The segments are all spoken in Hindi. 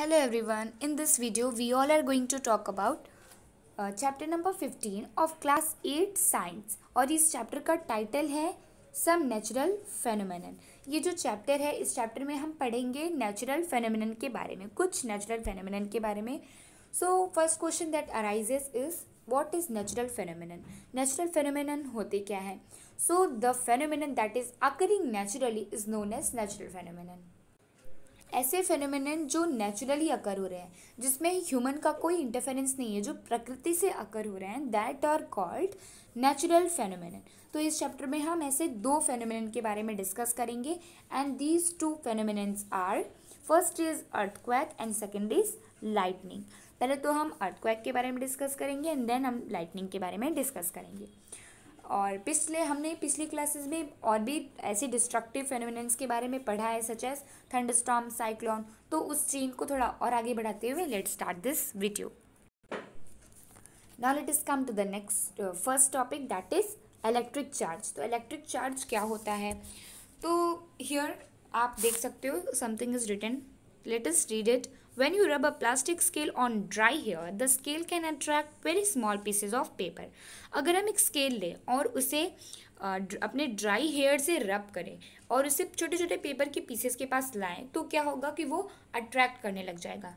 Hello everyone in this video we all are going to talk about chapter number fifteen of class eight science और इस चैप्टर का टाइटल है सम नेचुरल natural ये जो चैप्टर है इस चैप्टर में हम पढ़ेंगे नेचुरल फेनोमिनन के बारे में कुछ नेचुरल फेनोमिनन के बारे में so first question that arises is what is natural phenomenon natural phenomenon होते क्या हैं so the phenomenon that is occurring naturally is known as natural phenomenon ऐसे फेनोमिन जो नेचुरली अकर हो रहे हैं जिसमें ह्यूमन का कोई इंटरफेरेंस नहीं है जो प्रकृति से अकर हो रहे हैं that are called natural phenomena तो इस चैप्टर में हम ऐसे दो फेनोमिन के बारे में डिस्कस करेंगे and these two phenomena are first is earthquake and second is lightning पहले तो हम अर्थक्वैक के बारे में डिस्कस करेंगे एंड देन हम लाइटनिंग के बारे में डिस्कस करेंगे और पिछले हमने पिछली क्लासेस में और भी ऐसे डिस्ट्रक्टिव फेनोमिनन्स के बारे में पढ़ा है सच एज थंडस्टॉम साइक्लोन तो उस चेन को थोड़ा और आगे बढ़ाते हुए let start this video now let is come to the next first topic that is electric charge तो इलेक्ट्रिक चार्ज क्या होता है तो हियर आप देख सकते हो something is written let is read it When you rub a plastic scale on dry hair, the scale can attract very small pieces of paper. अगर हम एक scale लें और उसे अपने dry hair से rub करें और उसे छोटे छोटे paper के pieces के पास लाएं तो क्या होगा कि वो attract करने लग जाएगा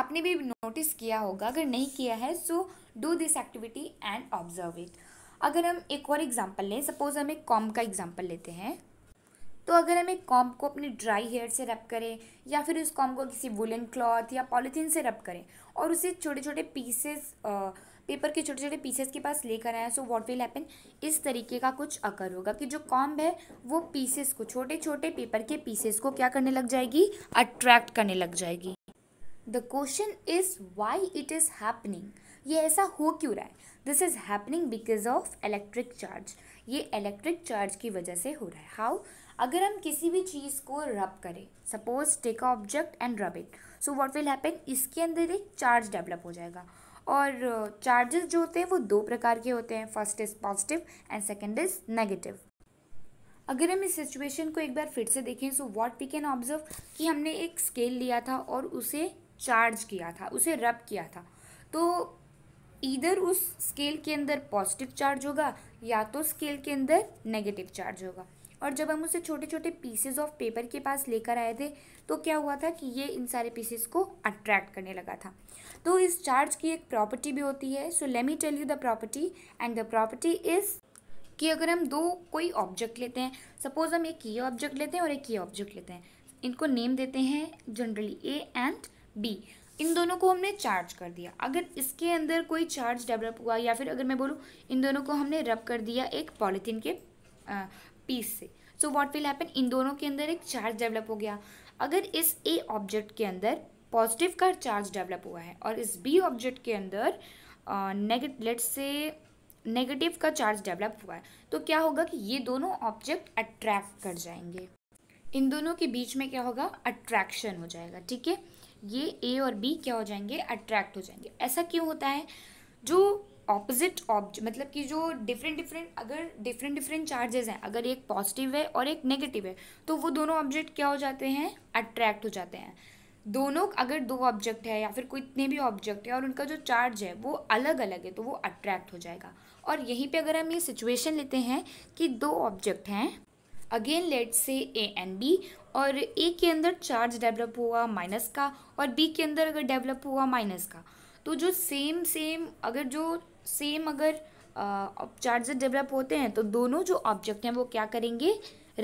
आपने भी नोटिस किया होगा अगर नहीं किया है so do this activity and observe it अगर हम एक और एग्जांपल लें सपोज हम एक कॉम का एग्जांपल लेते हैं तो अगर हम एक कॉम्ब को अपने ड्राई हेयर से रब करें या फिर उस कॉम्ब को किसी वुलन क्लॉथ या पॉलीथीन से रब करें और उसे छोटे छोटे पीसेस पेपर के छोटे छोटे पीसेस के पास लेकर आए सो व्हाट विल हैपन इस तरीके का कुछ अकर होगा कि जो कॉम्ब है वो पीसेस को छोटे छोटे पेपर के पीसेस को क्या करने लग जाएगी अट्रैक्ट करने लग जाएगी the question is why it is happening ये ऐसा हो क्यों रहा है this is happening because of electric charge ये इलेक्ट्रिक चार्ज की वजह से हो रहा है हाउ अगर हम किसी भी चीज़ को रब करें suppose take a object and rub it so what will happen इसके अंदर एक चार्ज डेवलप हो जाएगा और चार्जेस जो होते हैं वो दो प्रकार के होते हैं first is positive and second is negative अगर हम इस सिचुएशन को एक बार फिर से देखें so what we can observe कि हमने एक स्केल लिया था और उसे चार्ज किया था उसे रब किया था तो इधर उस स्केल के अंदर पॉजिटिव चार्ज होगा या तो स्केल के अंदर नेगेटिव चार्ज होगा और जब हम उसे छोटे छोटे पीसेज ऑफ पेपर के पास लेकर आए थे तो क्या हुआ था कि ये इन सारे पीसेस को अट्रैक्ट करने लगा था तो इस चार्ज की एक प्रॉपर्टी भी होती है so lemme me tell you the property and the property is कि अगर हम दो कोई ऑब्जेक्ट लेते हैं सपोज़ हम एक ये ऑब्जेक्ट लेते हैं और एक ये ऑब्जेक्ट लेते हैं इनको नेम देते हैं जनरली ए एंड बी इन दोनों को हमने चार्ज कर दिया अगर इसके अंदर कोई चार्ज डेवलप हुआ या फिर अगर मैं बोलूँ इन दोनों को हमने रब कर दिया एक पॉलीथीन के पीस से सो व्हाट विल हैपन इन दोनों के अंदर एक चार्ज डेवलप हो गया अगर इस ए ऑब्जेक्ट के अंदर पॉजिटिव का चार्ज डेवलप हुआ है और इस बी ऑब्जेक्ट के अंदर नेगेट लेट्स से नेगेटिव का चार्ज डेवलप हुआ है तो क्या होगा कि ये दोनों ऑब्जेक्ट अट्रैक्ट कर जाएंगे इन दोनों के बीच में क्या होगा अट्रैक्शन हो जाएगा ठीक है ये ए और बी क्या हो जाएंगे अट्रैक्ट हो जाएंगे ऐसा क्यों होता है जो ऑपोजिट ऑब्जेक्ट मतलब कि जो डिफरेंट डिफरेंट अगर डिफरेंट डिफरेंट चार्जेस हैं अगर एक पॉजिटिव है और एक नेगेटिव है तो वो दोनों ऑब्जेक्ट क्या हो जाते हैं अट्रैक्ट हो जाते हैं दोनों अगर दो ऑब्जेक्ट है या फिर कोई इतने भी ऑब्जेक्ट है और उनका जो चार्ज है वो अलग अलग है तो वो अट्रैक्ट हो जाएगा और यहीं पे अगर हम ये सिचुएशन लेते हैं कि दो ऑब्जेक्ट हैं अगेन लेट से ए एंड बी और ए के अंदर चार्ज डेवलप हुआ माइनस का और बी के अंदर अगर डेवलप हुआ माइनस का तो जो सेम सेम अगर जो सेम अगर चार्जेस डेवलप होते हैं तो दोनों जो ऑब्जेक्ट हैं वो क्या करेंगे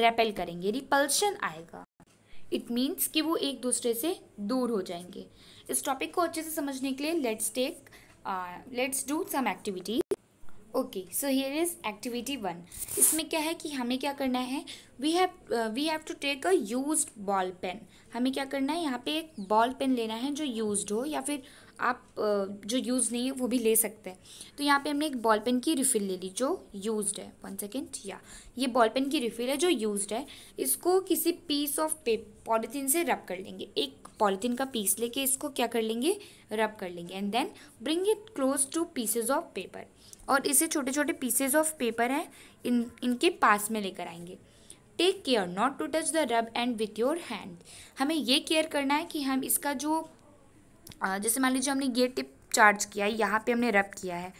रेपेल करेंगे रिपल्शन आएगा इट मीन्स कि वो एक दूसरे से दूर हो जाएंगे इस टॉपिक को अच्छे से समझने के लिए let's take let's do some activity okay so here is activity one इसमें क्या है कि हमें क्या करना है we have we have to take a use ball pen हमें क्या करना है यहाँ पे एक बॉल पेन लेना है जो यूज हो या फिर आप जो यूज़ नहीं है वो भी ले सकते हैं तो यहाँ पे हमने एक बॉल पेन की रिफ़िल ले ली जो यूज्ड है वन सेकेंड या ये बॉल पेन की रिफ़िल है जो यूज्ड है इसको किसी पीस ऑफ पे पॉलीथीन से रब कर लेंगे एक पॉलीथीन का पीस लेके इसको क्या कर लेंगे रब कर लेंगे and then bring it close to pieces of paper और इसे छोटे छोटे पीसेज ऑफ पेपर हैं इन इनके पास में लेकर आएंगे take care not to touch the rub and with your hand हमें ये केयर करना है कि हम इसका जो जैसे मान लीजिए हमने ये टिप चार्ज किया है यहाँ पे हमने रब किया है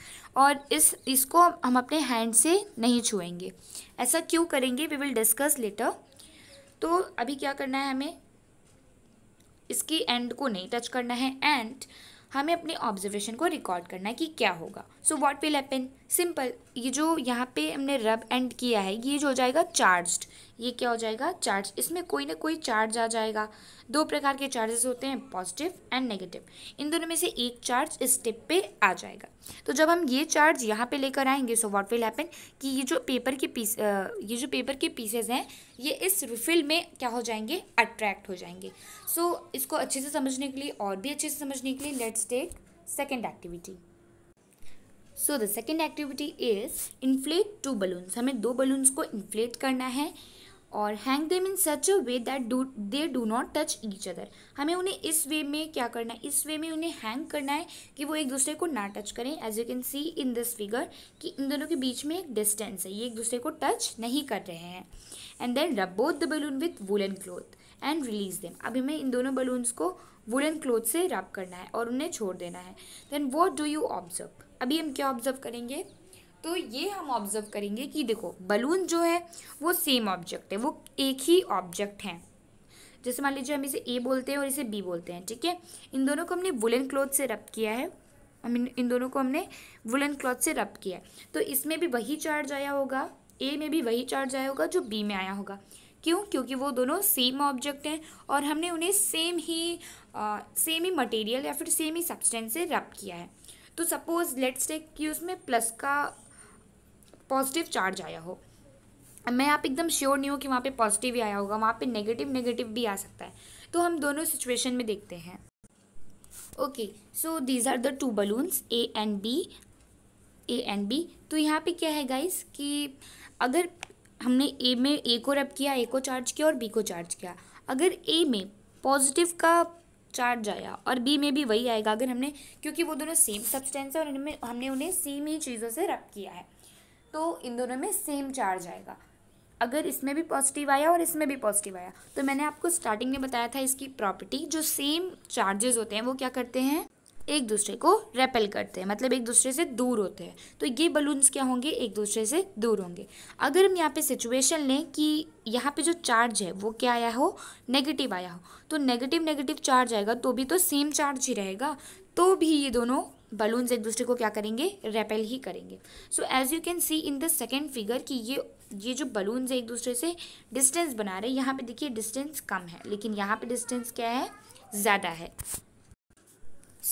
और इस इसको हम अपने हैंड से नहीं छुएंगे ऐसा क्यों करेंगे वी विल डिस्कस लेटर तो अभी क्या करना है हमें इसकी एंड को नहीं टच करना है एंड हमें अपने ऑब्जर्वेशन को रिकॉर्ड करना है कि क्या होगा so what will happen simple ये जो यहाँ पे हमने रब एंड किया है ये जो हो जाएगा चार्ज्ड ये क्या हो जाएगा चार्ज इसमें कोई ना कोई चार्ज आ जाएगा दो प्रकार के चार्जेस होते हैं पॉजिटिव एंड नेगेटिव इन दोनों में से एक चार्ज इस टिप पे आ जाएगा तो जब हम ये चार्ज यहाँ पे लेकर आएंगे सो व्हाट विल हैपन कि ये जो पेपर के पीस ये जो पेपर के पीसेज हैं ये इस रिफिल में क्या हो जाएंगे अट्रैक्ट हो जाएंगे सो so, इसको अच्छे से समझने के लिए और भी अच्छे से समझने के लिए let's take second activity so the second activity is inflate two balloons हमें दो बलून्स को इन्फ्लेट करना है और hang them in such a way that do they do not touch each other हमें उन्हें इस वे में क्या करना है इस वे में उन्हें हैंग करना है कि वो एक दूसरे को ना टच करें as you can see in this figure कि इन दोनों के बीच में एक डिस्टेंस है ये एक दूसरे को टच नहीं कर रहे हैं and then rub both the balloon with woollen cloth and release them अब हमें इन दोनों बलून्स को वुलन क्लोथ से रब करना है और उन्हें छोड़ देना है then what do you observe अभी हम क्या ऑब्ज़र्व करेंगे तो ये हम ऑब्ज़र्व करेंगे कि देखो बलून जो है वो सेम ऑब्जेक्ट है वो एक ही ऑब्जेक्ट है जैसे मान लीजिए हम इसे ए बोलते हैं और इसे बी बोलते हैं ठीक है इन दोनों को हमने वुलन क्लॉथ से रब किया है हम इन दोनों को हमने वुलन क्लॉथ से रब किया है तो इसमें भी वही चार्ज आया होगा ए में भी वही चार्ज आया होगा जो बी में आया होगा क्यों क्योंकि वो दोनों सेम ऑब्जेक्ट हैं और हमने उन्हें सेम ही आ, सेम ही मटेरियल या फिर सेम ही सब्सटेंस से रब किया है तो सपोज़ लेट्स टेक कि उसमें प्लस का पॉजिटिव चार्ज आया हो मैं आप एकदम श्योर नहीं हूँ कि वहाँ पे पॉजिटिव ही आया होगा वहाँ पे नेगेटिव नेगेटिव भी आ सकता है तो हम दोनों सिचुएशन में देखते हैं okay so these are the two balloons A and B A and B तो यहाँ पे क्या है गाइस कि अगर हमने ए में ए को रब किया ए को चार्ज किया और बी को चार्ज किया अगर ए में पॉजिटिव का चार्ज आया और बी में भी वही आएगा अगर हमने क्योंकि वो दोनों सेम सब्सटेंस है और इनमें हमने उन्हें सेम ही चीज़ों से रब किया है तो इन दोनों में सेम चार्ज आएगा अगर इसमें भी पॉजिटिव आया और इसमें भी पॉजिटिव आया तो मैंने आपको स्टार्टिंग में बताया था इसकी प्रॉपर्टी जो सेम चार्जेस होते हैं वो क्या करते हैं एक दूसरे को रेपेल करते हैं मतलब एक दूसरे से दूर होते हैं तो ये बलून्स क्या होंगे एक दूसरे से दूर होंगे अगर हम यहाँ पे सिचुएशन लें कि यहाँ पे जो चार्ज है वो क्या आया हो नेगेटिव आया हो तो नेगेटिव नेगेटिव चार्ज आएगा तो भी तो सेम चार्ज ही रहेगा तो भी ये दोनों बलून्स एक दूसरे को क्या करेंगे रेपेल ही करेंगे so as you can see in the second figure कि ये ये जो बलून्स एक दूसरे से डिस्टेंस बना रहे हैं यहाँ पे देखिए डिस्टेंस कम है लेकिन यहाँ पे डिस्टेंस क्या है ज़्यादा है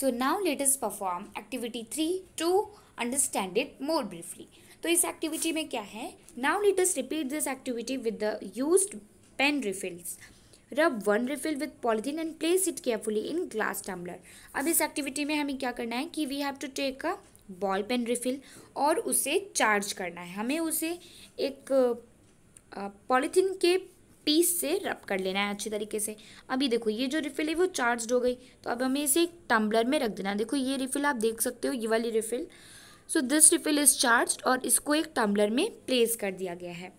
so now let is perform activity three to understand it more briefly तो इस एक्टिविटी में क्या है now let is repeat this activity with the use pen refills rub one refill with polythene and place it carefully in glass tumbler अब इस एक्टिविटी में हमें क्या करना है कि we have to take a ball pen refill और उसे चार्ज करना है हमें उसे एक पॉलिथीन के पीस से रब कर लेना है अच्छी तरीके से अभी देखो ये जो रिफ़िल है वो चार्ज हो गई तो अब हमें इसे एक टम्बलर में रख देना है देखो ये रिफ़िल आप देख सकते हो ये वाली refill so this refill is charge और इसको एक टम्बलर में प्लेस कर दिया गया है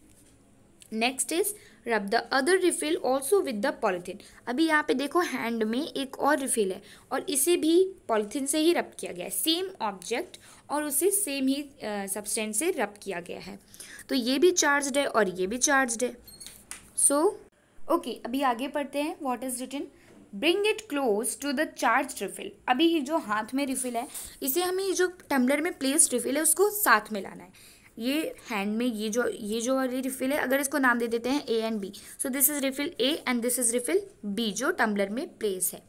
next is rub the other refill also with the polythene अभी यहाँ पे देखो हैंड में एक और रिफ़िल है और इसे भी पॉलीथीन से ही रब किया गया है सेम ऑब्जेक्ट और उसे सेम ही सब्सटेंस से रब किया गया है तो ये भी चार्ज है और ये भी चार्ज है सो ओके अभी आगे पढ़ते हैं what is written bring it close to the charge refill अभी ये जो हाथ में रिफिल है इसे हमें ये जो टम्बलर में प्लेस रिफिल है उसको साथ में लाना है ये हैंड में ये जो ये जो वाली रिफिल है अगर इसको नाम दे देते हैं A and B so this is refill A and this is refill B जो टम्बलर में प्लेस है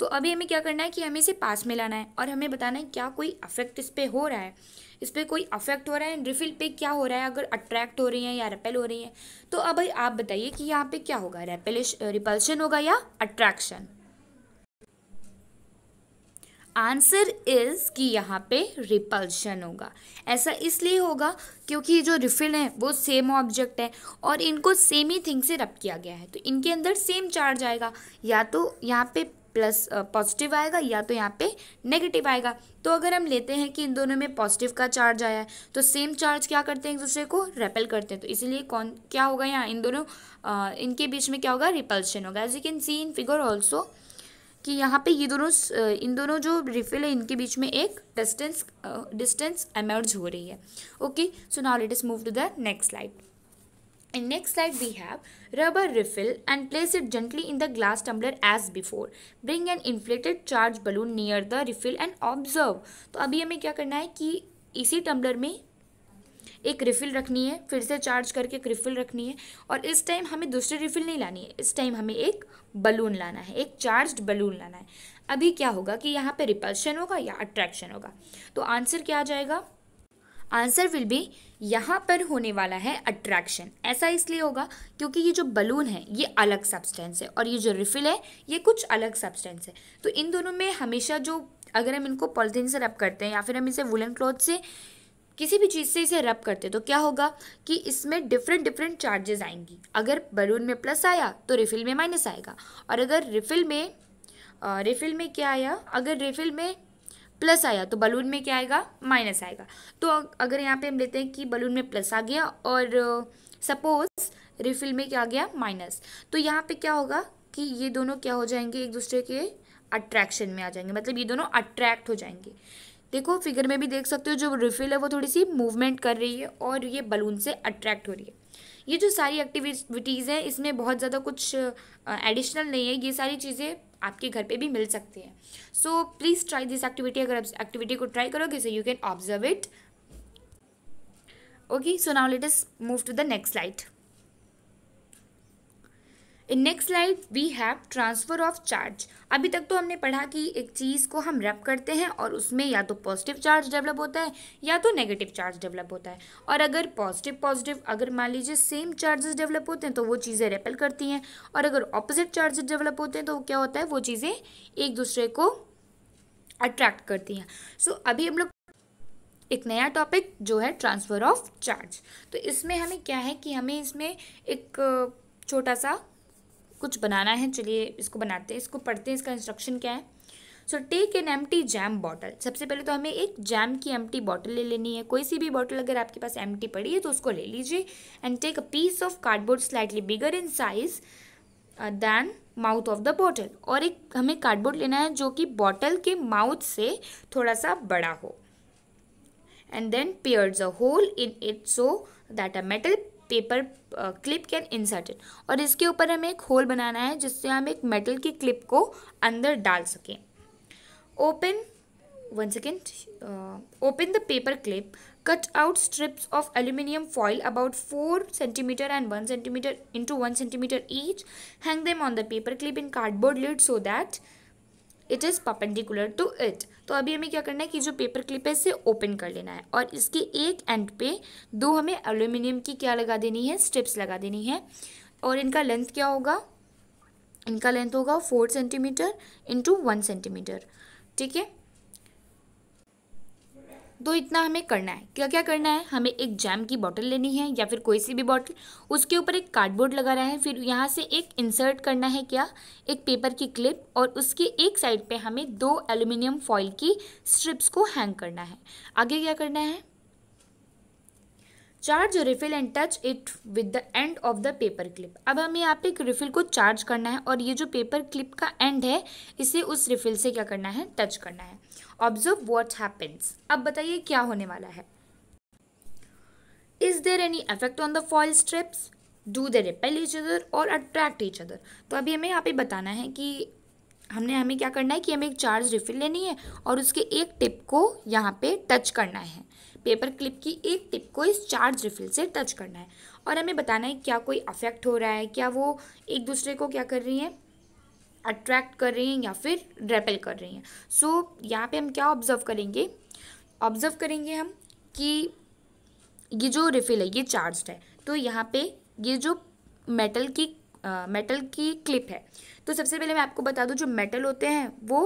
तो अभी हमें क्या करना है कि हमें इसे पास में लाना है और हमें बताना है क्या कोई अफेक्ट इस पर हो रहा है इस पर कोई अफेक्ट हो रहा है रिफिल पे क्या हो रहा है अगर अट्रैक्ट हो रही हैं या रेपेल हो रही हैं तो अब भाई आप बताइए कि यहाँ पे क्या होगा रेपेलिश रिपल्शन होगा या अट्रैक्शन आंसर इज कि यहाँ पे रिपल्शन होगा ऐसा इसलिए होगा क्योंकि जो रिफिल है वो सेम ऑब्जेक्ट है और इनको सेम ही थिंग से रब किया गया है तो इनके अंदर सेम चार्ज आएगा या तो यहाँ पे प्लस पॉजिटिव आएगा या तो यहाँ पे नेगेटिव आएगा तो अगर हम लेते हैं कि इन दोनों में पॉजिटिव का चार्ज आया है तो सेम चार्ज क्या करते हैं एक दूसरे को रेपेल करते हैं तो इसीलिए कौन क्या होगा यहाँ इन दोनों आ, इनके बीच में क्या होगा रिपल्शन होगा as you can see in figure also कि यहाँ पे ये दोनों इन दोनों जो रिफिल है इनके बीच में एक डिस्टेंस डिस्टेंस एमर्ज हो रही है ओके सो नाउ लेट इस move to the next slide In next slide we have rubber refill and place it gently in the glass tumbler as before. Bring an inflated charge balloon near the refill and observe. तो अभी हमें क्या करना है कि इसी tumbler में एक रिफ़िल रखनी है फिर से चार्ज करके एक रिफ़िल रखनी है और इस टाइम हमें दूसरी रिफ़िल नहीं लानी है इस टाइम हमें एक बलून लाना है एक चार्ज बलून लाना है अभी क्या होगा कि यहाँ पे रिपल्शन होगा या अट्रैक्शन होगा तो आंसर क्या आ जाएगा आंसर विल बी यहाँ पर होने वाला है अट्रैक्शन ऐसा इसलिए होगा क्योंकि ये जो बलून है ये अलग सब्सटेंस है और ये जो रिफिल है ये कुछ अलग सब्सटेंस है तो इन दोनों में हमेशा जो अगर हम इनको पॉलिथीन से रब करते हैं या फिर हम इसे वुलन क्लॉथ से किसी भी चीज़ से इसे रब करते हैं तो क्या होगा कि इसमें डिफरेंट डिफरेंट चार्जेस आएंगी अगर बलून में प्लस आया तो रिफिल में माइनस आएगा और अगर रिफिल में रिफिल में क्या आया अगर रिफिल में प्लस आया तो बलून में क्या आएगा माइनस आएगा तो अगर यहाँ पे हम लेते हैं कि बलून में प्लस आ गया और सपोज रिफिल में क्या आ गया माइनस तो यहाँ पे क्या होगा कि ये दोनों क्या हो जाएंगे एक दूसरे के अट्रैक्शन में आ जाएंगे मतलब ये दोनों अट्रैक्ट हो जाएंगे देखो फिगर में भी देख सकते हो जो रिफिल है वो थोड़ी सी मूवमेंट कर रही है और ये बलून से अट्रैक्ट हो रही है ये जो सारी एक्टिविटीज़ हैं इसमें बहुत ज़्यादा कुछ एडिशनल नहीं है ये सारी चीज़ें आपके घर पे भी मिल सकती हैं so please try this activity अगर आप एक्टिविटी को ट्राई करोगे so you can observe it okay so now let us move to the next slide in next slide we have transfer of charge अभी तक तो हमने पढ़ा कि एक चीज़ को हम रैप करते हैं और उसमें या तो पॉजिटिव चार्ज डेवलप होता है या तो नेगेटिव चार्ज डेवलप होता है और अगर पॉजिटिव पॉजिटिव अगर मान लीजिए सेम चार्जेस डेवलप होते हैं तो वो चीज़ें रेपल करती हैं और अगर ऑपोजिट चार्जेस डेवलप होते हैं तो क्या होता है वो चीज़ें एक दूसरे को अट्रैक्ट करती हैं सो so, अभी हम लोग एक नया टॉपिक जो है ट्रांसफ़र ऑफ चार्ज तो इसमें हमें क्या है कि हमें इसमें एक छोटा सा कुछ बनाना है चलिए इसको बनाते हैं इसको पढ़ते हैं इसका इंस्ट्रक्शन क्या है so take an empty jam bottle सबसे पहले तो हमें एक जैम की एम टी बॉटल ले लेनी है कोई सी भी बॉटल अगर आपके पास एम टी पड़ी है तो उसको ले लीजिए and take a piece of cardboard slightly bigger in size than mouth of the bottle और एक हमें कार्डबोर्ड लेना है जो कि बॉटल के माउथ से थोड़ा सा बड़ा हो and then pierce a hole in it so that a metal paper clip can insert inserted और इसके ऊपर हमें एक होल बनाना है जिससे हम एक मेटल की क्लिप को अंदर डाल सकें open one second open the paper clip cut out strips of aluminium foil about four centimetre and one centimetre into one centimetre each hang them on the paper clip in cardboard lid so that it is perpendicular to it तो अभी हमें क्या करना है कि जो पेपर क्लिप है इसे ओपन कर लेना है और इसके एक एंड पे दो हमें एल्यूमिनियम की क्या लगा देनी है स्ट्रिप्स लगा देनी है और इनका लेंथ क्या होगा इनका लेंथ होगा four centimetre into one centimetre ठीक है तो इतना हमें करना है क्या क्या करना है हमें एक जैम की बॉटल लेनी है या फिर कोई सी भी बॉटल उसके ऊपर एक कार्डबोर्ड लगाना है फिर यहाँ से एक इंसर्ट करना है क्या एक पेपर की क्लिप और उसके एक साइड पे हमें दो एल्यूमिनियम फॉइल की स्ट्रिप्स को हैंग करना है आगे क्या करना है charge refill and touch it with the end of the paper clip अब हमें यहाँ पे एक रिफिल को चार्ज करना है और ये जो पेपर क्लिप का एंड है इसे उस रिफिल से क्या करना है टच करना है ऑब्जर्व वॉट हैपन्स अब बताइए क्या होने वाला है is there any effect on the foil strips do they repel each other और अट्रैक्ट इच अदर तो अभी हमें यहाँ पे बताना है कि हमने हमें क्या करना है कि हमें एक चार्ज रिफिल लेनी है और उसके एक टिप को यहाँ पे टच करना है पेपर क्लिप की एक टिप को इस चार्ज रिफिल से टच करना है और हमें बताना है क्या कोई अफेक्ट हो रहा है क्या वो एक दूसरे को क्या कर रही हैं अट्रैक्ट कर रही हैं या फिर रेपेल कर रही हैं सो so, यहाँ पे हम क्या ऑब्जर्व करेंगे ऑब्जर्व करेंगे हम कि ये जो रिफिल है ये चार्ज्ड है तो यहाँ पे ये जो मेटल की आ, मेटल की क्लिप है तो सबसे पहले मैं आपको बता दूँ जो मेटल होते हैं वो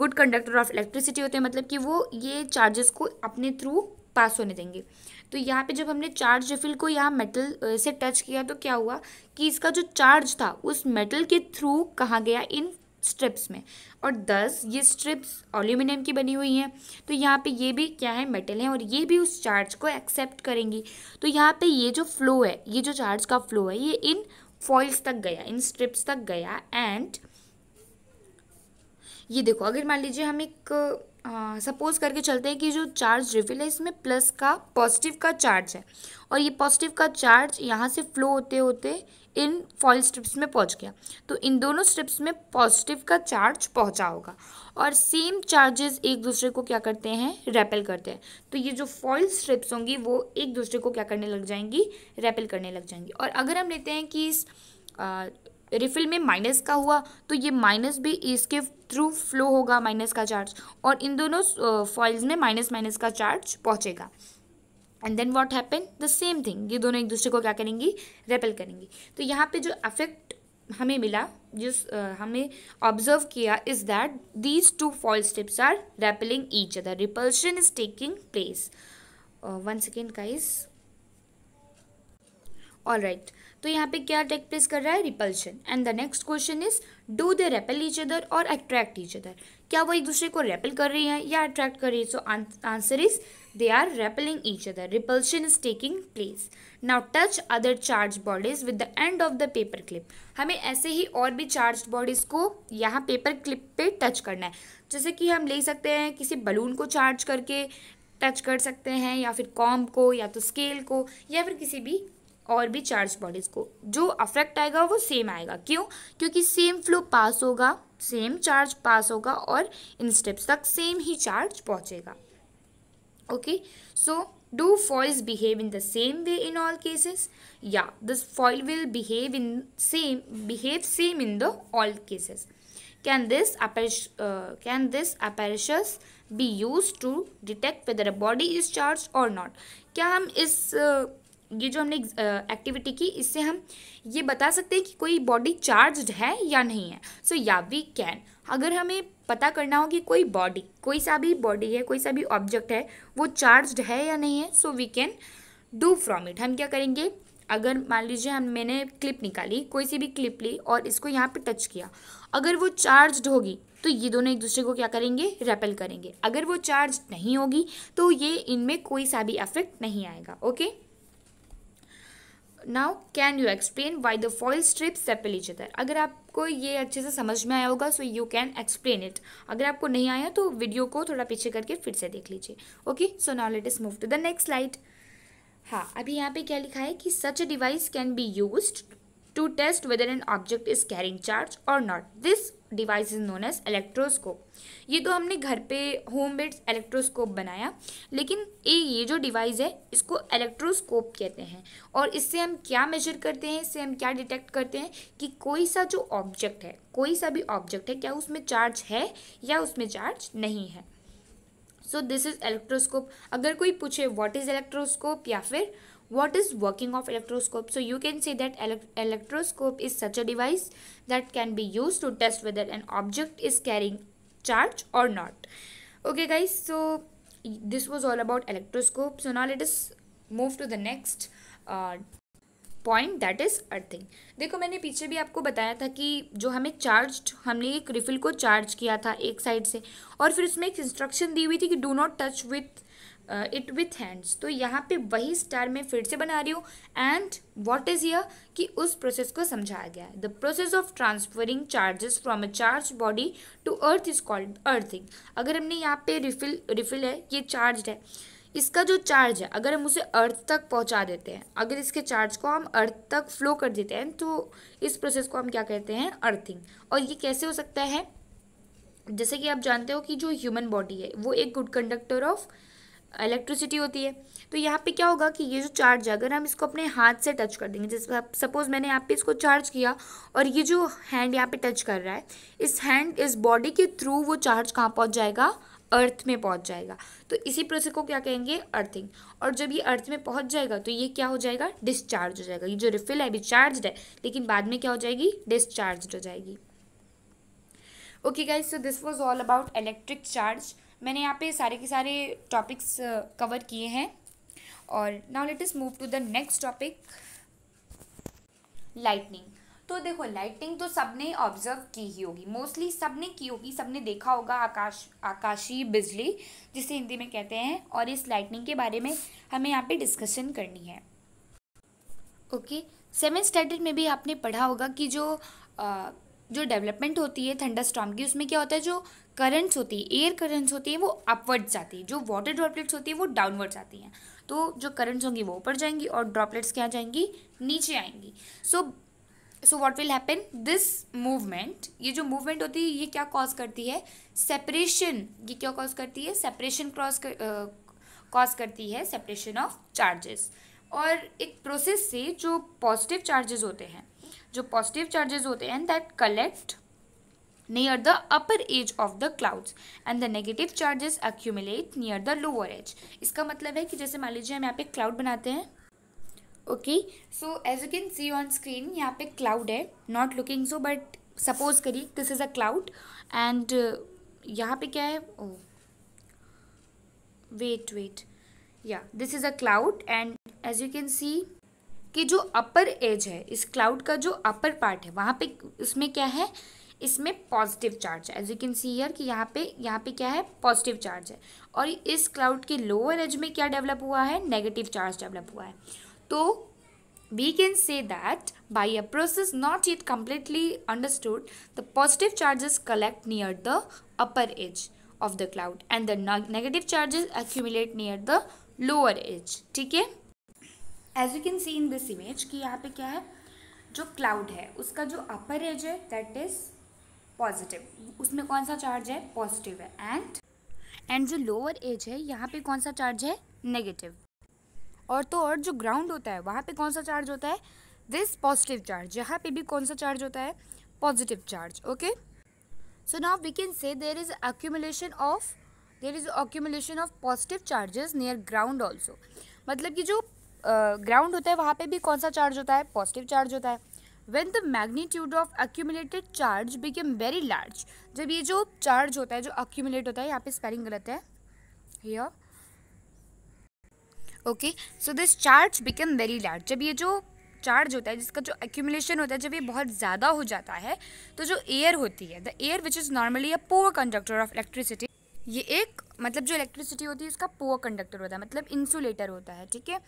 गुड कंडक्टर ऑफ इलेक्ट्रिसिटी होते हैं मतलब कि वो ये चार्जेस को अपने थ्रू पास होने देंगे तो यहाँ पे जब हमने चार्ज रिफिल को यहाँ मेटल से टच किया तो क्या हुआ कि इसका जो चार्ज था उस मेटल के थ्रू कहाँ गया इन स्ट्रिप्स में और दस ये स्ट्रिप्स एल्यूमिनियम की बनी हुई हैं तो यहाँ पे ये भी क्या है मेटल है और ये भी उस चार्ज को एक्सेप्ट करेंगी तो यहाँ पे ये जो फ्लो है ये जो चार्ज का फ्लो है ये इन फॉइल्स तक गया इन स्ट्रिप्स तक गया एंड ये देखो अगर मान लीजिए हम एक सपोज करके चलते हैं कि जो चार्ज रिफिल है इसमें प्लस का पॉजिटिव का चार्ज है और ये पॉजिटिव का चार्ज यहाँ से फ्लो होते होते इन फॉइल स्ट्रिप्स में पहुँच गया तो इन दोनों स्ट्रिप्स में पॉजिटिव का चार्ज पहुँचा होगा और सेम चार्जेस एक दूसरे को क्या करते हैं रेपेल करते हैं तो ये जो फॉइल स्ट्रिप्स होंगी वो एक दूसरे को क्या करने लग जाएंगी रेपेल करने लग जाएंगी और अगर हम लेते हैं कि इस रिफिल में माइनस का हुआ तो ये माइनस भी इसके थ्रू फ्लो होगा माइनस का चार्ज और इन दोनों फॉइल्स में माइनस माइनस का चार्ज पहुँचेगा and then what happen the same thing ये दोनों एक दूसरे को क्या करेंगी रेपल करेंगी तो यहाँ पे जो अफेक्ट हमें मिला जिस uh, हमें ऑब्जर्व किया is that these two foil strips are repelling each other repulsion is taking place one second का इज ऑल राइट तो यहाँ पे क्या टेक प्लेस कर रहा है repulsion and the next question is do they repel each other और अट्रैक्ट ईच अदर क्या वो एक दूसरे को रेपल कर रही हैं या अट्रैक्ट कर रही है so answer is they are repelling each other repulsion is taking place now touch other charge bodies with the end of the paper clip हमें ऐसे ही और भी चार्ज बॉडीज को यहाँ पेपर क्लिप पे टच करना है जैसे कि हम ले सकते हैं किसी बलून को चार्ज करके टच कर सकते हैं या फिर कॉम को या तो स्केल को या फिर किसी भी और भी चार्ज बॉडीज को जो अफेक्ट आएगा वो सेम आएगा क्यों क्योंकि सेम फ्लो पास होगा सेम चार्ज पास होगा और इन स्टेप्स तक सेम ही चार्ज पहुंचेगा okay so do foils behave in the same way in all cases या this foil will behave in same behave same in the all cases can this can this apparatus be use to detect whether a body is charge और नॉट क्या हम इस uh, ये जो हमने एक्टिविटी की इससे हम ये बता सकते हैं कि कोई बॉडी चार्ज है या नहीं है सो या वी कैन अगर हमें पता करना हो कि कोई बॉडी कोई सा भी बॉडी है कोई सा भी ऑब्जेक्ट है वो चार्ज है या नहीं है so we can do from it हम क्या करेंगे अगर मान लीजिए हम मैंने क्लिप निकाली कोई सी भी क्लिप ली और इसको यहाँ पे टच किया अगर वो चार्ज होगी तो ये दोनों एक दूसरे को क्या करेंगे रेपेल करेंगे अगर वो चार्ज नहीं होगी तो ये इनमें कोई सा भी इफेक्ट नहीं आएगा okay now can you explain why the foil strip repel each other अगर आपको ये अच्छे से समझ में आया होगा so you can explain it अगर आपको नहीं आया तो वीडियो को थोड़ा पीछे करके फिर से देख लीजिए ओके सो नाउ लेट इस move to the next slide हाँ अभी यहाँ पे क्या लिखा है कि such a device can be use to test whether an object is carrying charge और not this device is known as electroscope ये तो हमने घर पे होम मेड इलेक्ट्रोस्कोप बनाया लेकिन ये ये जो डिवाइस है इसको इलेक्ट्रोस्कोप कहते हैं और इससे हम क्या मेजर करते हैं इससे हम क्या डिटेक्ट करते हैं कि कोई सा जो ऑब्जेक्ट है कोई सा भी ऑब्जेक्ट है क्या उसमें चार्ज है या उसमें चार्ज नहीं है सो दिस इज़ इलेक्ट्रोस्कोप अगर कोई पूछे वॉट इज़ इलेक्ट्रोस्कोप या फिर what is working of electroscope so you can say that elect electroscope is such a device that can be used to test whether an object is carrying charge or not okay guys so this was all about electroscope so now let us move to the next uh, point that is earthing देखो मैंने पीछे भी आपको बताया था कि जो हमें चार्ज हमने एक रिफिल को चार्ज किया था एक साइड से और फिर उसमें एक इंस्ट्रक्शन दी हुई थी कि do not touch with it with hands तो यहाँ पे वही स्टार मैं फिर से बना रही हूँ एंड वॉट इज़ यर कि उस प्रोसेस को समझाया गया है the process of transferring charges from a charge body to earth is called earthing अगर हमने यहाँ पे रिफिल रिफिल है ये चार्ज है इसका जो चार्ज है अगर हम उसे अर्थ तक पहुंचा देते हैं अगर इसके चार्ज को हम अर्थ तक फ्लो कर देते हैं तो इस प्रोसेस को हम क्या कहते हैं अर्थिंग और ये कैसे हो सकता है जैसे कि आप जानते हो कि जो ह्यूमन बॉडी है वो एक गुड कंडक्टर ऑफ इलेक्ट्रिसिटी होती है तो यहाँ पे क्या होगा कि ये जो चार्ज है अगर हम इसको अपने हाथ से टच कर देंगे जैसे सपोज मैंने यहाँ पे इसको चार्ज किया और ये जो हैंड यहाँ पे टच कर रहा है इस हैंड इस बॉडी के थ्रू वो चार्ज कहाँ पहुँच जाएगा अर्थ में पहुंच जाएगा तो इसी प्रोसेस को क्या कहेंगे अर्थिंग और जब ये अर्थ में पहुंच जाएगा तो ये क्या हो जाएगा डिस्चार्ज हो जाएगा ये जो रिफिल है अभी चार्ज है लेकिन बाद में क्या हो जाएगी डिस्चार्ज हो जाएगी okay guys so this was all about electric charge मैंने यहाँ पे सारे के सारे टॉपिक्स कवर uh, किए हैं और नाउ लेट इस move to the next topic lightning तो देखो लाइटनिंग तो सबने ऑब्जर्व की ही होगी मोस्टली सबने की होगी सबने देखा होगा आकाश आकाशीय बिजली जिसे हिंदी में कहते हैं और इस लाइटनिंग के बारे में हमें यहाँ पे डिस्कशन करनी है ओके सेवन स्टैंडर्ड में भी आपने पढ़ा होगा कि जो आ, uh, जो डेवलपमेंट होती है थंडर स्टॉम की उसमें क्या होता है जो करंट्स होती है एयर करंट्स होती है वो अपवर्ड्स जाती है जो वाटर ड्रॉपलेट्स होती है वो डाउनवर्ड्स आती हैं तो जो करंट्स होंगी वो ऊपर जाएंगी और ड्रॉपलेट्स क्या जाएंगी नीचे आएंगी so so what will happen this movement ये जो मूवमेंट होती है ये क्या कॉज करती है सेपरेशन ये क्या कॉज करती है सेपरेशन क्रॉस कॉज करती है सेपरेशन ऑफ चार्जेस और एक प्रोसेस से जो पॉजिटिव चार्जेस होते हैं जो पॉजिटिव चार्जेस होते हैं that collect near the upper edge of the clouds and the negative charges accumulate near the lower edge इसका मतलब है कि जैसे मान लीजिए हम यहाँ पे क्लाउड बनाते हैं okay so as you can see on screen यहाँ पे क्लाउड है not looking so but suppose करिए this is a cloud and यहाँ पे क्या है ओ वेट वेट या this is a cloud and as you can see कि जो अपर एज है इस क्लाउड का जो अपर पार्ट है वहाँ पे उसमें क्या है इसमें पॉजिटिव चार्ज है as you can see here कि यहाँ पे यहाँ पे क्या है पॉजिटिव चार्ज है और इस क्लाउड के लोअर एज में क्या डेवलप हुआ है नेगेटिव चार्ज डेवलप हुआ है तो we can say that by a process not it completely understood the positive charges collect near the upper edge of the cloud and the negative charges accumulate near the lower edge ठीक है as you can see in this image कि यहाँ पे क्या है जो क्लाउड है उसका जो अपर एज है दैट इज पॉजिटिव उसमें कौन सा चार्ज है पॉजिटिव है एंड एंड जो लोअर एज है यहाँ पे कौन सा चार्ज है नेगेटिव और तो और जो ग्राउंड होता है वहाँ पे कौन सा चार्ज होता है दिस पॉजिटिव चार्ज यहाँ पे भी कौन सा चार्ज होता है positive charge okay so now we can say there is accumulation of there is accumulation of positive charges near ground also मतलब कि जो ग्राउंड uh, होता है वहाँ पे भी कौन सा चार्ज होता है पॉजिटिव चार्ज होता है when the magnitude of accumulated charge became very large जब ये जो चार्ज होता है जो अक्यूमुलेट होता है यहाँ पे स्पेलिंग गलत है okay so this charge become very large जब ये जो चार्ज होता है जिसका जो एक्यूमुलेशन होता है जब ये बहुत ज़्यादा हो जाता है तो जो एयर होती है the air which is normally a poor conductor of electricity ये एक मतलब जो इलेक्ट्रिसिटी होती है इसका पोअर कंडक्टर होता है मतलब इंसुलेटर होता है ठीक है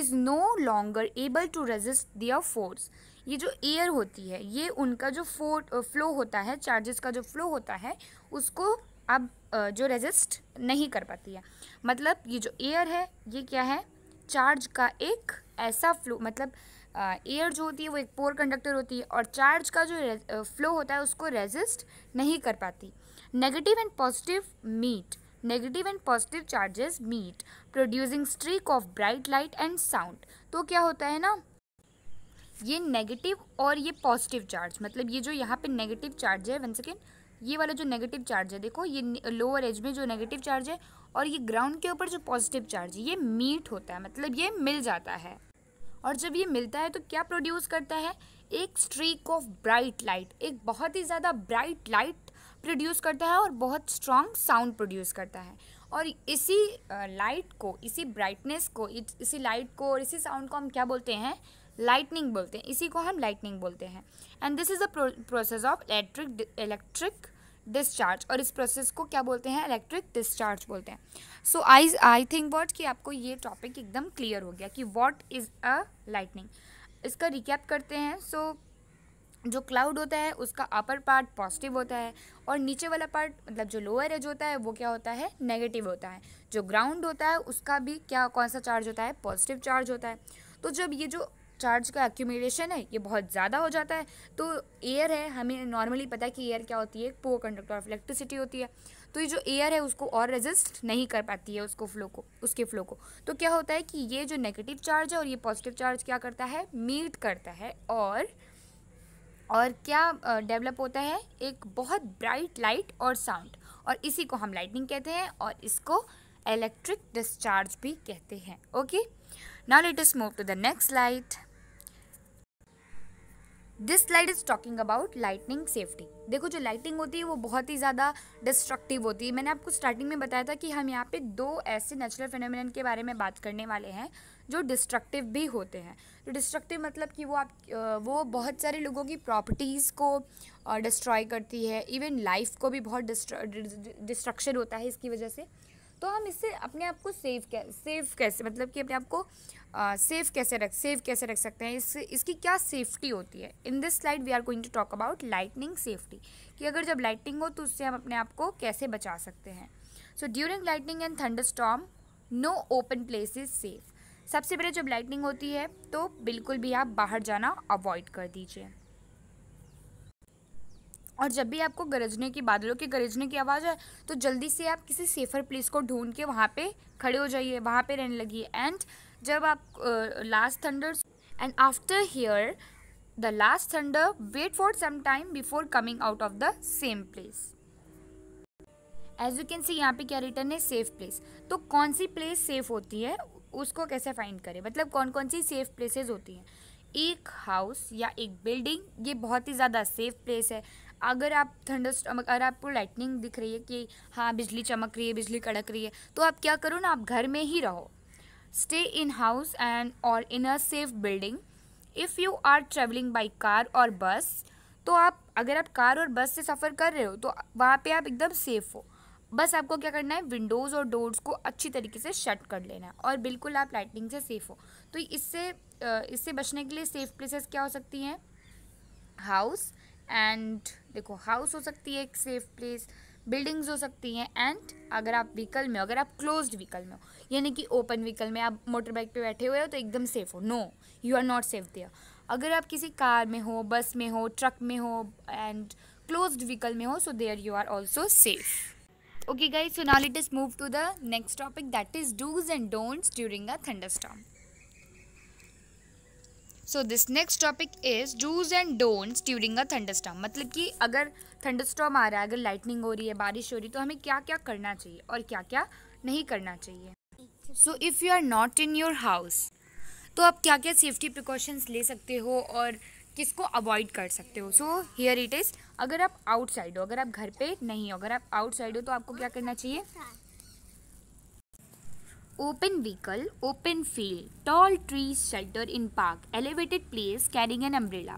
is no longer able to resist their force ये जो एयर होती है ये उनका जो फो फ्लो होता है चार्जेस का जो फ्लो होता है उसको अब जो रेजिस्ट नहीं कर पाती है मतलब ये जो एयर है ये क्या है चार्ज का एक ऐसा फ्लो मतलब एयर जो होती है वो एक पोर कंडक्टर होती है और चार्ज का जो फ्लो होता है उसको रेजिस्ट नहीं कर पाती negative and positive meet negative and positive charges meet producing streak of bright light and sound तो क्या होता है ना ये नेगेटिव और ये पॉजिटिव चार्ज मतलब ये जो यहाँ पे नेगेटिव चार्ज है वन सेकेंड ये वाला जो नेगेटिव चार्ज है देखो ये लोअर एज में जो नेगेटिव चार्ज है और ये ग्राउंड के ऊपर जो पॉजिटिव चार्ज है ये मीट होता है मतलब ये मिल जाता है और जब ये मिलता है तो क्या प्रोड्यूस करता है एक स्ट्रीक ऑफ ब्राइट लाइट एक बहुत ही ज़्यादा ब्राइट लाइट प्रोड्यूस करता है और बहुत स्ट्रॉन्ग साउंड प्रोड्यूस करता है और इसी लाइट को इसी ब्राइटनेस को इसी लाइट को और इसी साउंड को हम क्या बोलते हैं लाइटनिंग बोलते हैं इसी को हम लाइटनिंग बोलते हैं and this is a process of electric electric discharge और इस प्रोसेस को क्या बोलते हैं इलेक्ट्रिक डिस्चार्ज बोलते हैं सो आई आई थिंक वॉट कि आपको ये टॉपिक एकदम क्लियर हो गया कि वॉट इज़ अ लाइटनिंग इसका रिकैप करते हैं सो so, जो क्लाउड होता है उसका अपर पार्ट पॉजिटिव होता है और नीचे वाला पार्ट मतलब जो लोअर एज होता है वो क्या होता है नेगेटिव होता है जो ग्राउंड होता है उसका भी क्या कौन सा चार्ज होता है पॉजिटिव चार्ज होता है तो जब ये जो चार्ज का एक्यूमिलेशन है ये बहुत ज़्यादा हो जाता है तो एयर है हमें नॉर्मली पता है कि एयर क्या होती है पोअर कंडक्टर ऑफ इलेक्ट्रिसिटी होती है तो ये जो एयर है उसको और रेजिस्ट नहीं कर पाती है उसको फ्लो को उसके फ्लो को तो क्या होता है कि ये जो नेगेटिव चार्ज है और ये पॉजिटिव चार्ज क्या करता है मीट करता है और और क्या डेवलप होता है एक बहुत ब्राइट लाइट और साउंड और इसी को हम लाइटनिंग कहते हैं और इसको इलेक्ट्रिक डिस्चार्ज भी कहते हैं okay now let us move to the next light this slide is talking about lightning safety देखो जो लाइटिंग होती है वो बहुत ही ज़्यादा डिस्ट्रक्टिव होती है मैंने आपको स्टार्टिंग में बताया था कि हम यहाँ पे दो ऐसे नेचुरल फिनोमिन के बारे में बात करने वाले हैं जो डिस्ट्रक्टिव भी होते हैं तो डिस्ट्रक्टिव मतलब कि वो आप वो बहुत सारे लोगों की प्रॉपर्टीज़ को डिस्ट्रॉय करती है इवन लाइफ को भी बहुत डिस्ट्रक्शन होता है इसकी वजह से तो हम इससे अपने आप को सेव सेफ कैसे मतलब कि अपने आप को सेफ कैसे रख सेफ कैसे रख सकते हैं इस इसकी क्या सेफ्टी होती है in this slide we are going to talk about lightning safety कि अगर जब लाइटनिंग हो तो उससे हम अपने आप को कैसे बचा सकते हैं so during lightning and thunder storm no open place is safe सबसे पहले जब लाइटनिंग होती है तो बिल्कुल भी आप बाहर जाना अवॉइड कर दीजिए और जब भी आपको गरजने की बादलों के गरजने की आवाज़ आए तो जल्दी से आप किसी सेफ़र प्लेस को ढूंढ के वहाँ पे खड़े हो जाइए वहाँ पे रहने लगी एंड जब आप last thunder and after hear the last thunder wait for some time before coming out of the same place as you can see यहाँ पे क्या रिटर्न है सेफ प्लेस तो कौन सी प्लेस सेफ होती है उसको कैसे फाइंड करें मतलब कौन कौन सी सेफ प्लेसेस होती हैं एक हाउस या एक बिल्डिंग ये बहुत ही ज़्यादा सेफ प्लेस है अगर आप थंडर अगर आपको लाइटनिंग दिख रही है कि हाँ बिजली चमक रही है बिजली कड़क रही है तो आप क्या करो ना आप घर में ही रहो स्टे इन हाउस एंड और in a safe building if you are travelling by car और बस तो आप अगर आप कार और बस से सफ़र कर रहे हो तो वहाँ पे आप एकदम सेफ़ हो बस आपको क्या करना है विंडोज़ और डोर्स को अच्छी तरीके से शट कर लेना है और बिल्कुल आप लाइटनिंग से सेफ़ हो तो इससे इससे बचने के लिए सेफ़ प्लेसेस क्या हो सकती हैं हाउस एंड देखो हाउस हो सकती है एक सेफ प्लेस बिल्डिंग्स हो सकती हैं एंड अगर आप व्हीकल में हो अगर आप क्लोज्ड व्हीकल में हो यानी कि ओपन व्हीकल में आप मोटर बाइक पर बैठे हुए हो तो एकदम सेफ हो no you are not safe there अगर आप किसी कार में हो बस में हो ट्रक में हो एंड क्लोज्ड व्हीकल में हो so there you are also safe okay guys so now let इस move to the next topic that is dos and don'ts during a thunderstorm so this next topic is dos and don'ts during a thunderstorm मतलब कि अगर थंडरस्टॉम आ रहा है अगर लाइटनिंग हो रही है बारिश हो रही है तो हमें क्या क्या करना चाहिए और क्या क्या नहीं करना चाहिए so if you are not in your house तो आप क्या क्या सेफ्टी प्रिकॉशंस ले सकते हो और किसको अवॉइड कर सकते हो सो हियर इट इज़ अगर आप आउटसाइड हो अगर आप घर पे नहीं हो अगर आप आउटसाइड हो तो आपको क्या करना चाहिए open vehicle open field tall trees shelter in park elevated place carrying an umbrella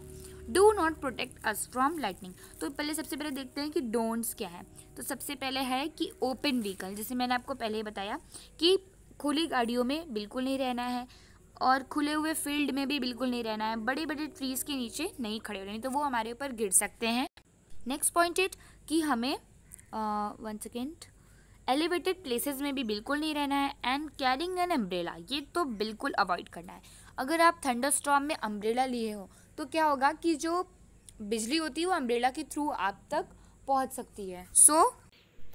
do not protect us from lightning तो पहले सबसे पहले देखते हैं कि डोंट्स क्या है तो सबसे पहले है कि ओपन व्हीकल जैसे मैंने आपको पहले ही बताया कि खुली गाड़ियों में बिल्कुल नहीं रहना है और खुले हुए फील्ड में भी बिल्कुल नहीं रहना है बड़े बड़े ट्रीज़ के नीचे नहीं खड़े होने तो वो हमारे ऊपर गिर सकते हैं नेक्स्ट पॉइंट इट कि हमें one uh, second elevated places में भी बिल्कुल नहीं रहना है एंड कैरिंग एन अम्ब्रेला ये तो बिल्कुल अवॉइड करना है अगर आप थंडर में अम्ब्रेला लिए हो तो क्या होगा कि जो बिजली होती है वो अम्ब्रेला के थ्रू आप तक पहुंच सकती है सो so,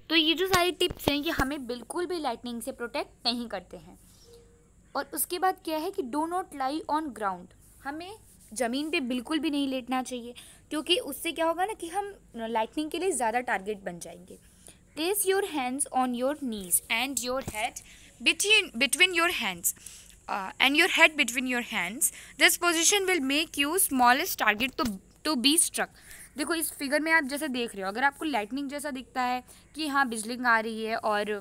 तो ये जो सारी टिप्स हैं ये हमें बिल्कुल भी लाइटनिंग से प्रोटेक्ट नहीं करते हैं और उसके बाद क्या है कि do not lie on ground हमें ज़मीन पे बिल्कुल भी नहीं लेटना चाहिए क्योंकि उससे क्या होगा ना कि हम लाइटनिंग के लिए ज़्यादा टारगेट बन जाएंगे place your hands on your knees and your head between between your hands and your head between your hands this position will make you smallest target to to be struck देखो इस फिगर में आप जैसे देख रहे हो अगर आपको लाइटनिंग जैसा दिखता है कि हाँ बिजली आ रही है और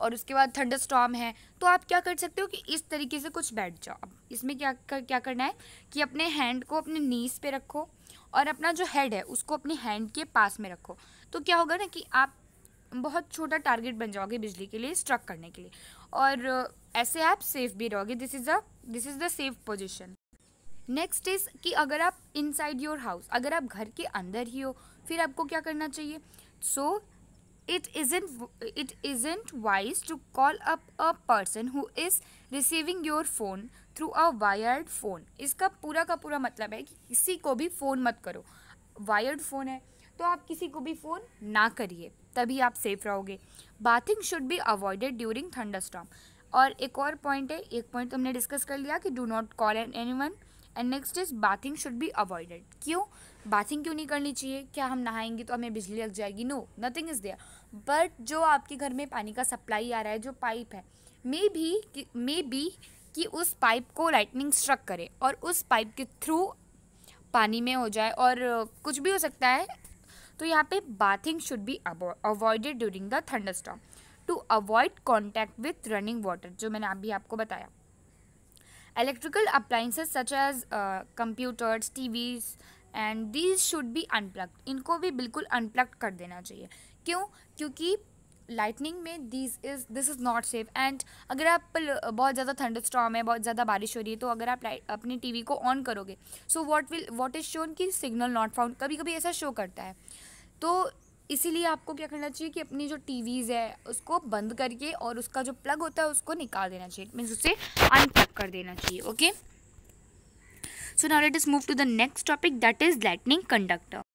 और उसके बाद थंडर स्टॉम है तो आप क्या कर सकते हो कि इस तरीके से कुछ बैठ जाओ अब इसमें क्या कर, क्या करना है कि अपने हैंड को अपने नीज पे रखो और अपना जो हेड है उसको अपने हैंड के पास में रखो तो क्या होगा ना कि आप बहुत छोटा टारगेट बन जाओगे बिजली के लिए स्ट्रक करने के लिए और ऐसे आप सेफ भी रहोगे this is the this is the safe position next is कि अगर आप इनसाइड योर हाउस अगर आप घर के अंदर ही हो फिर आपको क्या करना चाहिए so it isn't it isn't wise to call up a person who is receiving your phone through a wired phone इसका पूरा का पूरा मतलब है कि किसी को भी फ़ोन मत करो वायर्ड फ़ोन है तो आप किसी को भी फ़ोन ना करिए तभी आप सेफ़ रहोगे bathing should be avoided during thunder storm और एक और पॉइंट है एक पॉइंट तो हमने डिस्कस कर लिया कि do not call an anyone and next is bathing should be avoided क्यों बाथिंग क्यों नहीं करनी चाहिए क्या हम नहाएंगे तो हमें बिजली लग जाएगी no nothing is there but जो आपके घर में पानी का सप्लाई आ रहा है जो पाइप है मे भी मे बी कि उस पाइप को लाइटनिंग स्ट्रक करे और उस पाइप के थ्रू पानी में हो जाए और कुछ भी हो सकता है तो यहाँ पे bathing should be avoided during the thunder storm to avoid contact with running water जो मैंने अभी आपको बताया electrical appliances such as computers T tvs and these should be इनको भी बिल्कुल अनप्लग्ड कर देना चाहिए क्यों क्योंकि लाइटनिंग में this is this is not safe and अगर आप बहुत ज़्यादा थंड स्टॉम है बहुत ज़्यादा बारिश हो रही है तो अगर आप अपने टी को ऑन करोगे so what will what is shown कि सिग्नल नॉट फाउंड कभी कभी ऐसा शो करता है तो इसीलिए आपको क्या करना चाहिए कि अपनी जो टीवीज़ है उसको बंद करके और उसका जो प्लग होता है उसको निकाल देना चाहिए मीन्स उसे अनप्लग कर देना चाहिए ओके सो नाउ लेट इस move to the next topic that is lightning conductor